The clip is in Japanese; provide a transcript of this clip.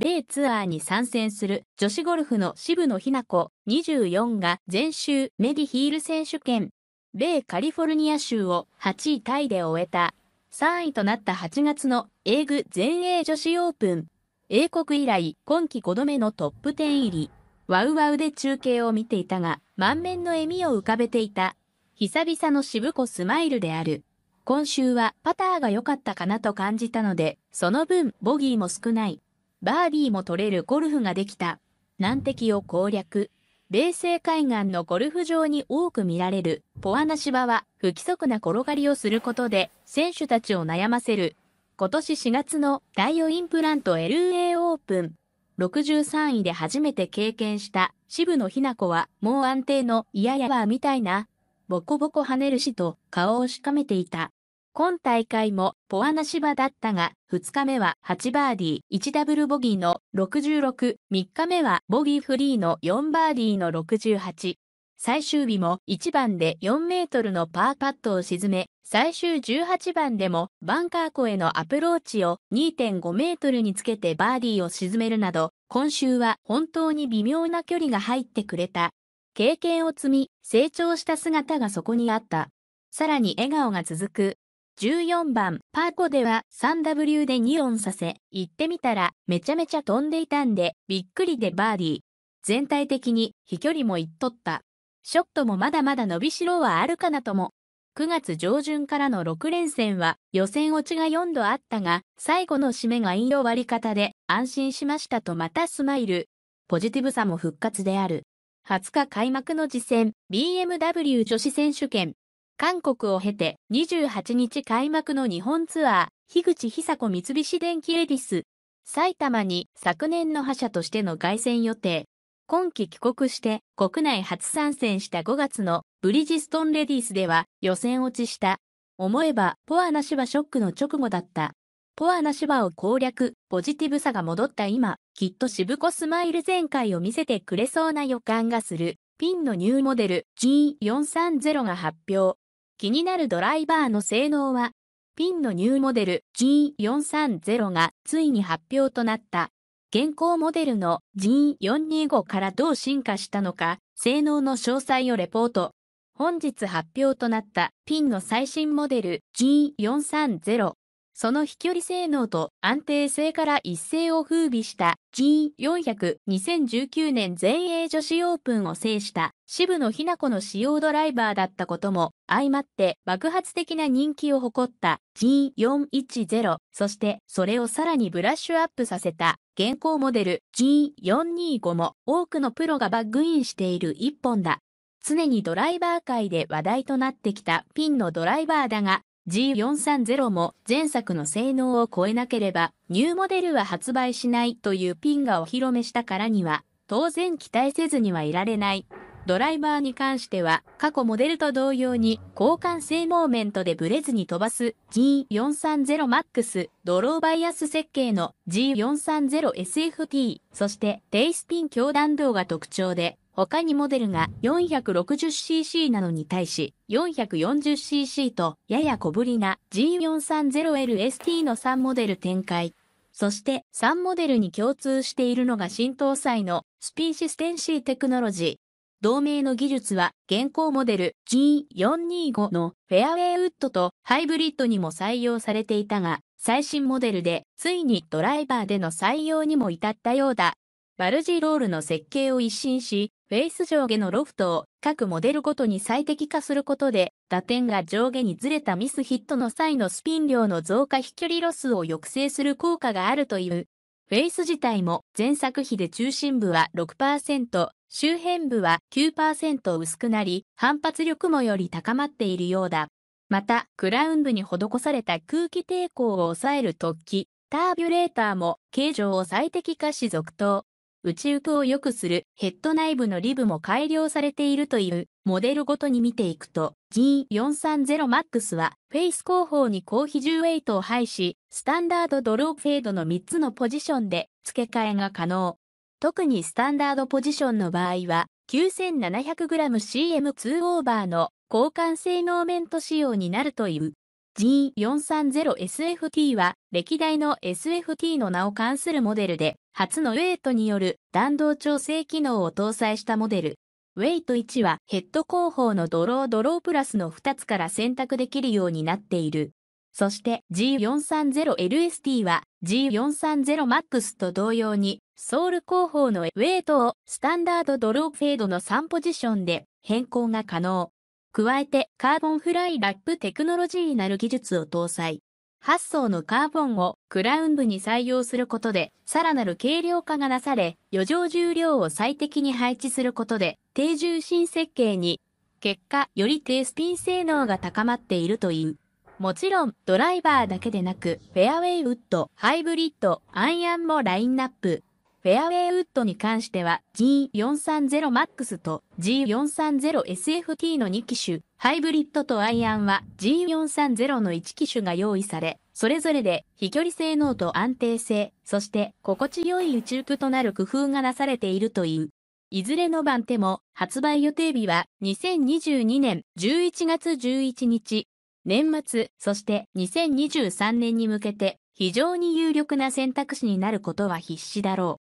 米ツアーに参戦する女子ゴルフの渋野日向子24が全州メディヒール選手権。米カリフォルニア州を8位タイで終えた。3位となった8月の英グ全英女子オープン。英国以来今季5度目のトップ10入り。ワウワウで中継を見ていたが満面の笑みを浮かべていた。久々の渋子スマイルである。今週はパターが良かったかなと感じたので、その分ボギーも少ない。バーディーも取れるゴルフができた。難敵を攻略。冷静海岸のゴルフ場に多く見られるポアナ芝は不規則な転がりをすることで選手たちを悩ませる。今年4月のダイオインプラント LA オープン。63位で初めて経験した渋野日向子はもう安定のいやバーみたいなボコボコ跳ねるしと顔をしかめていた。今大会もポアな芝だったが、2日目は8バーディー、1ダブルボギーの66、3日目はボギーフリーの4バーディーの68。最終日も1番で4メートルのパーパットを沈め、最終18番でもバンカー湖へのアプローチを2.5メートルにつけてバーディーを沈めるなど、今週は本当に微妙な距離が入ってくれた。経験を積み、成長した姿がそこにあった。さらに笑顔が続く。14番、パーコでは 3W で2音させ、行ってみたらめちゃめちゃ飛んでいたんで、びっくりでバーディー。全体的に飛距離もいっとった。ショットもまだまだ伸びしろはあるかなとも。9月上旬からの6連戦は予選落ちが4度あったが、最後の締めが引用割り方で安心しましたとまたスマイル。ポジティブさも復活である。20日開幕の次戦、BMW 女子選手権。韓国を経て28日開幕の日本ツアー、樋口久子三菱電機エディス、埼玉に昨年の覇者としての凱旋予定。今季帰国して国内初参戦した5月のブリヂストンレディースでは予選落ちした。思えばポアなしバショックの直後だった。ポアなしバを攻略、ポジティブさが戻った今、きっと渋子スマイル全開を見せてくれそうな予感がする。ピンのニューモデル G430 が発表。気になるドライバーの性能は、ピンのニューモデル G430 がついに発表となった。現行モデルの G425 からどう進化したのか、性能の詳細をレポート。本日発表となったピンの最新モデル G430。その飛距離性能と安定性から一世を風靡した G4002019 年全英女子オープンを制した。渋野ひな子の使用ドライバーだったことも相まって爆発的な人気を誇った G410 そしてそれをさらにブラッシュアップさせた現行モデル G425 も多くのプロがバッグインしている一本だ常にドライバー界で話題となってきたピンのドライバーだが G430 も前作の性能を超えなければニューモデルは発売しないというピンがお披露目したからには当然期待せずにはいられないドライバーに関しては、過去モデルと同様に、交換性モーメントでブレずに飛ばす G430MAX ドローバイアス設計の G430SFT、そして低スピン強弾道が特徴で、他にモデルが 460cc なのに対し 440cc とやや小ぶりな G430LST の3モデル展開。そして3モデルに共通しているのが新搭載のスピーシステンシーテクノロジー同盟の技術は現行モデル G425 のフェアウェイウッドとハイブリッドにも採用されていたが、最新モデルでついにドライバーでの採用にも至ったようだ。バルジロールの設計を一新し、フェイス上下のロフトを各モデルごとに最適化することで、打点が上下にずれたミスヒットの際のスピン量の増加飛距離ロスを抑制する効果があるという。フェイス自体も前作比で中心部は6%、周辺部は9%薄くなり、反発力もより高まっているようだ。また、クラウン部に施された空気抵抗を抑える突起、タービュレーターも形状を最適化し続投。内浮くを良くするヘッド内部のリブも改良されているというモデルごとに見ていくと G430MAX はフェイス後方に高比重ウェイトを配しスタンダードドローフェードの3つのポジションで付け替えが可能。特にスタンダードポジションの場合は、9700gCM2 オーバーの交換性能メント仕様になるという。G430SFT は歴代の SFT の名を冠するモデルで、初のウェイトによる弾道調整機能を搭載したモデル。ウェイト1はヘッド後方のドロードロープラスの2つから選択できるようになっている。そして G430LST は G430MAX と同様にソウル後方のウェイトをスタンダードドローフェードの3ポジションで変更が可能。加えてカーボンフライラップテクノロジーなる技術を搭載。8層のカーボンをクラウン部に採用することで、さらなる軽量化がなされ、余剰重量を最適に配置することで、低重心設計に、結果、より低スピン性能が高まっているという。もちろん、ドライバーだけでなく、フェアウェイウッド、ハイブリッド、アイアンもラインナップ。フェアウェイウッドに関しては G430MAX と G430SFT の2機種、ハイブリッドとアイアンは G430 の1機種が用意され、それぞれで飛距離性能と安定性、そして心地よい宇宙区となる工夫がなされているという。いずれの番手も発売予定日は2022年11月11日。年末、そして2023年に向けて非常に有力な選択肢になることは必至だろう。